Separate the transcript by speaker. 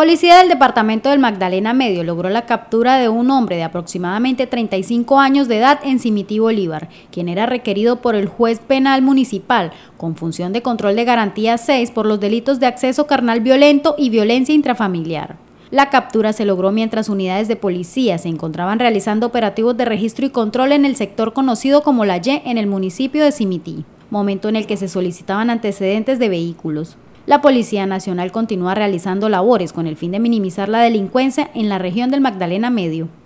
Speaker 1: policía del departamento del Magdalena Medio logró la captura de un hombre de aproximadamente 35 años de edad en Cimití Bolívar, quien era requerido por el juez penal municipal con función de control de garantía 6 por los delitos de acceso carnal violento y violencia intrafamiliar. La captura se logró mientras unidades de policía se encontraban realizando operativos de registro y control en el sector conocido como La Y en el municipio de Cimití, momento en el que se solicitaban antecedentes de vehículos. La Policía Nacional continúa realizando labores con el fin de minimizar la delincuencia en la región del Magdalena Medio.